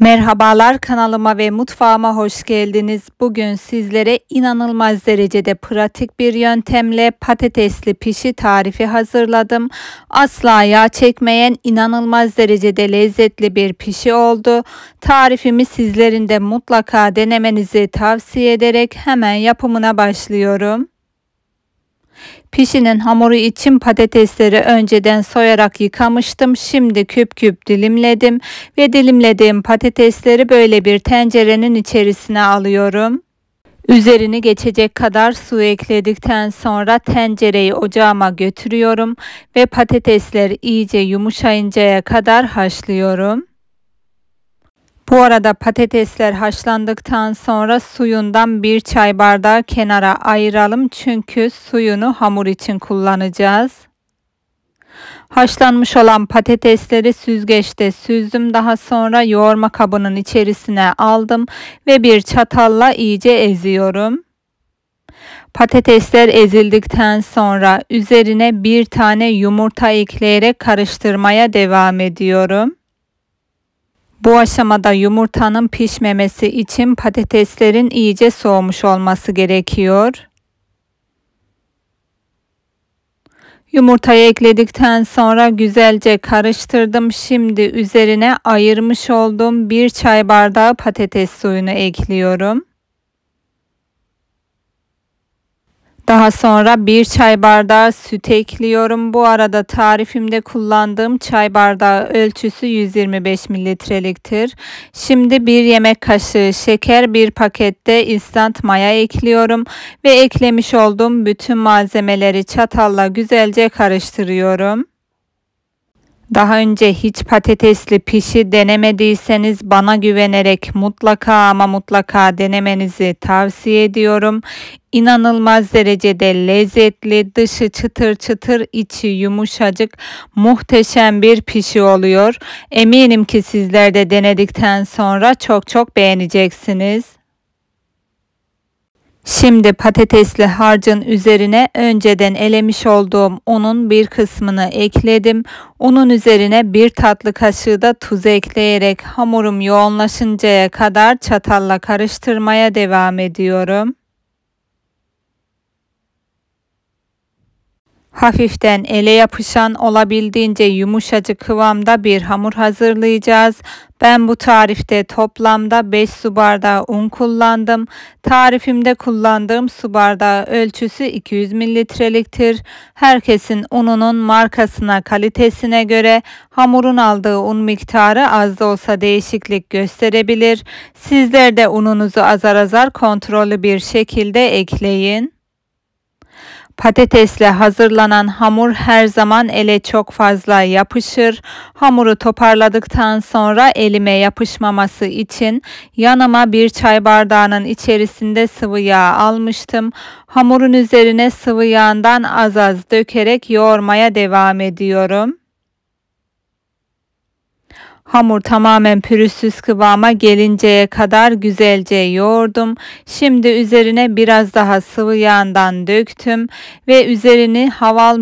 Merhabalar kanalıma ve mutfağıma hoş geldiniz. Bugün sizlere inanılmaz derecede pratik bir yöntemle patatesli pişi tarifi hazırladım. Asla yağ çekmeyen inanılmaz derecede lezzetli bir pişi oldu. Tarifimi sizlerin de mutlaka denemenizi tavsiye ederek hemen yapımına başlıyorum. Pişinin hamuru için patatesleri önceden soyarak yıkamıştım. Şimdi küp küp dilimledim ve dilimlediğim patatesleri böyle bir tencerenin içerisine alıyorum. Üzerini geçecek kadar su ekledikten sonra tencereyi ocağıma götürüyorum ve patatesler iyice yumuşayıncaya kadar haşlıyorum. Bu arada patatesler haşlandıktan sonra suyundan bir çay bardağı kenara ayıralım çünkü suyunu hamur için kullanacağız. Haşlanmış olan patatesleri süzgeçte süzdüm. Daha sonra yoğurma kabının içerisine aldım ve bir çatalla iyice eziyorum. Patatesler ezildikten sonra üzerine bir tane yumurta ekleyerek karıştırmaya devam ediyorum. Bu aşamada yumurtanın pişmemesi için patateslerin iyice soğumuş olması gerekiyor. Yumurtayı ekledikten sonra güzelce karıştırdım. Şimdi üzerine ayırmış olduğum bir çay bardağı patates suyunu ekliyorum. Daha sonra bir çay bardağı süt ekliyorum. Bu arada tarifimde kullandığım çay bardağı ölçüsü 125 mililitreliktir. Şimdi bir yemek kaşığı şeker bir pakette instant maya ekliyorum ve eklemiş olduğum bütün malzemeleri çatalla güzelce karıştırıyorum. Daha önce hiç patatesli pişi denemediyseniz bana güvenerek mutlaka ama mutlaka denemenizi tavsiye ediyorum. İnanılmaz derecede lezzetli, dışı çıtır çıtır, içi yumuşacık, muhteşem bir pişi oluyor. Eminim ki sizler de denedikten sonra çok çok beğeneceksiniz. Şimdi patatesli harcın üzerine önceden elemiş olduğum unun bir kısmını ekledim. Unun üzerine bir tatlı kaşığı da tuz ekleyerek hamurum yoğunlaşıncaya kadar çatalla karıştırmaya devam ediyorum. Hafiften ele yapışan olabildiğince yumuşacık kıvamda bir hamur hazırlayacağız. Ben bu tarifte toplamda 5 su bardağı un kullandım. Tarifimde kullandığım su bardağı ölçüsü 200 mililitreliktir. Herkesin ununun markasına, kalitesine göre hamurun aldığı un miktarı az da olsa değişiklik gösterebilir. Sizler de ununuzu azar azar kontrollü bir şekilde ekleyin. Patatesle hazırlanan hamur her zaman ele çok fazla yapışır. Hamuru toparladıktan sonra elime yapışmaması için yanıma bir çay bardağının içerisinde sıvı yağ almıştım. Hamurun üzerine sıvı yağından az az dökerek yoğurmaya devam ediyorum. Hamur tamamen pürüzsüz kıvama gelinceye kadar güzelce yoğurdum. Şimdi üzerine biraz daha sıvı yağından döktüm ve üzerini hava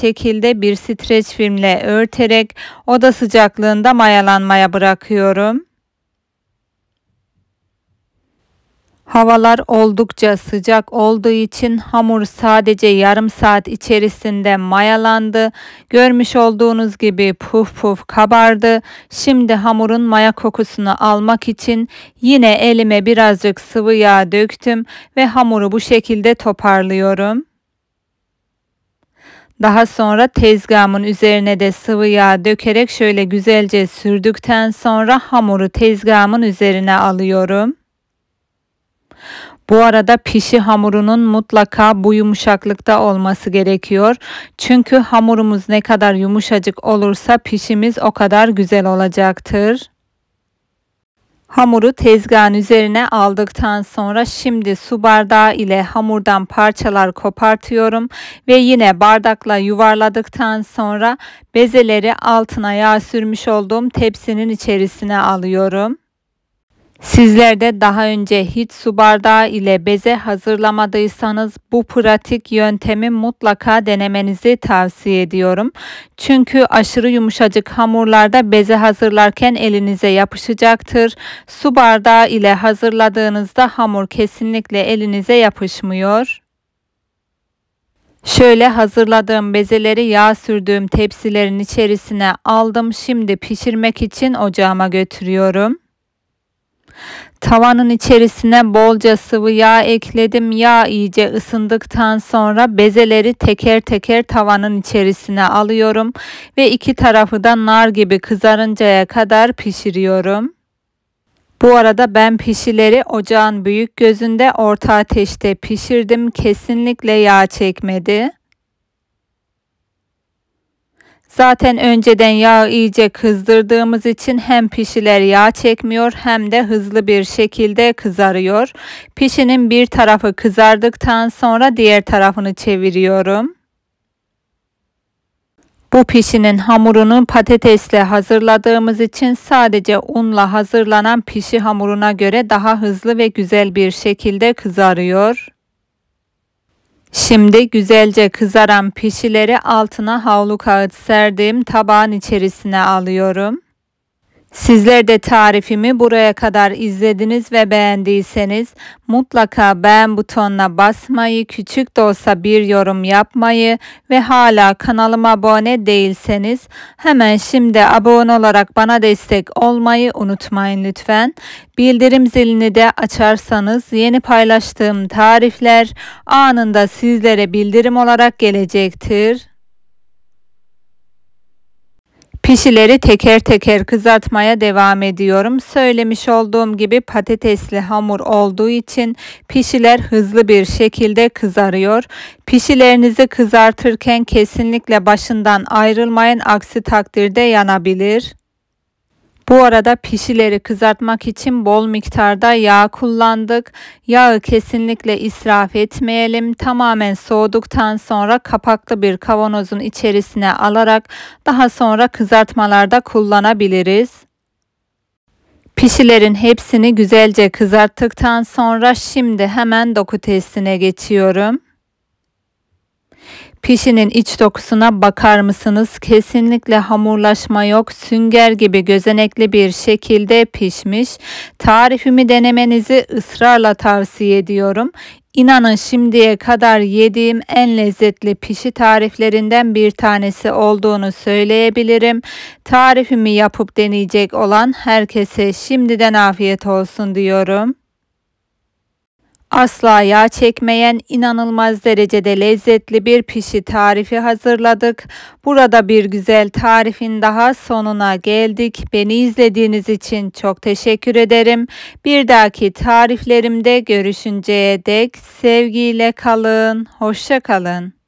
şekilde bir streç filmle örterek oda sıcaklığında mayalanmaya bırakıyorum. Havalar oldukça sıcak olduğu için hamur sadece yarım saat içerisinde mayalandı. Görmüş olduğunuz gibi puf puf kabardı. Şimdi hamurun maya kokusunu almak için yine elime birazcık sıvı yağ döktüm ve hamuru bu şekilde toparlıyorum. Daha sonra tezgahımın üzerine de sıvı yağ dökerek şöyle güzelce sürdükten sonra hamuru tezgahımın üzerine alıyorum. Bu arada pişi hamurunun mutlaka bu yumuşaklıkta olması gerekiyor. Çünkü hamurumuz ne kadar yumuşacık olursa pişimiz o kadar güzel olacaktır. Hamuru tezgahın üzerine aldıktan sonra şimdi su bardağı ile hamurdan parçalar kopartıyorum ve yine bardakla yuvarladıktan sonra bezeleri altına yağ sürmüş olduğum tepsinin içerisine alıyorum. Sizler de daha önce hiç su bardağı ile beze hazırlamadıysanız bu pratik yöntemi mutlaka denemenizi tavsiye ediyorum. Çünkü aşırı yumuşacık hamurlarda beze hazırlarken elinize yapışacaktır. Su bardağı ile hazırladığınızda hamur kesinlikle elinize yapışmıyor. Şöyle hazırladığım bezeleri yağ sürdüğüm tepsilerin içerisine aldım. Şimdi pişirmek için ocağıma götürüyorum. Tavanın içerisine bolca sıvı yağ ekledim. Yağ iyice ısındıktan sonra bezeleri teker teker tavanın içerisine alıyorum ve iki tarafı da nar gibi kızarıncaya kadar pişiriyorum. Bu arada ben pişileri ocağın büyük gözünde orta ateşte pişirdim. Kesinlikle yağ çekmedi. Zaten önceden yağ iyice kızdırdığımız için hem pişiler yağ çekmiyor hem de hızlı bir şekilde kızarıyor. Pişinin bir tarafı kızardıktan sonra diğer tarafını çeviriyorum. Bu pişinin hamurunu patatesle hazırladığımız için sadece unla hazırlanan pişi hamuruna göre daha hızlı ve güzel bir şekilde kızarıyor. Şimdi güzelce kızaran pişileri altına havlu kağıt serdiğim tabağın içerisine alıyorum. Sizler de tarifimi buraya kadar izlediniz ve beğendiyseniz mutlaka beğen butonuna basmayı, küçük de olsa bir yorum yapmayı ve hala kanalıma abone değilseniz hemen şimdi abone olarak bana destek olmayı unutmayın lütfen. Bildirim zilini de açarsanız yeni paylaştığım tarifler anında sizlere bildirim olarak gelecektir. Pişileri teker teker kızartmaya devam ediyorum. Söylemiş olduğum gibi patatesli hamur olduğu için pişiler hızlı bir şekilde kızarıyor. Pişilerinizi kızartırken kesinlikle başından ayrılmayın. Aksi takdirde yanabilir. Bu arada pişileri kızartmak için bol miktarda yağ kullandık. Yağı kesinlikle israf etmeyelim. Tamamen soğuduktan sonra kapaklı bir kavanozun içerisine alarak daha sonra kızartmalarda kullanabiliriz. Pişilerin hepsini güzelce kızarttıktan sonra şimdi hemen doku testine geçiyorum. Pişinin iç dokusuna bakar mısınız? Kesinlikle hamurlaşma yok. Sünger gibi gözenekli bir şekilde pişmiş. Tarifimi denemenizi ısrarla tavsiye ediyorum. İnanın şimdiye kadar yediğim en lezzetli pişi tariflerinden bir tanesi olduğunu söyleyebilirim. Tarifimi yapıp deneyecek olan herkese şimdiden afiyet olsun diyorum. Asla yağ çekmeyen inanılmaz derecede lezzetli bir pişi tarifi hazırladık. Burada bir güzel tarifin daha sonuna geldik. Beni izlediğiniz için çok teşekkür ederim. Bir dahaki tariflerimde görüşünceye dek sevgiyle kalın. Hoşça kalın.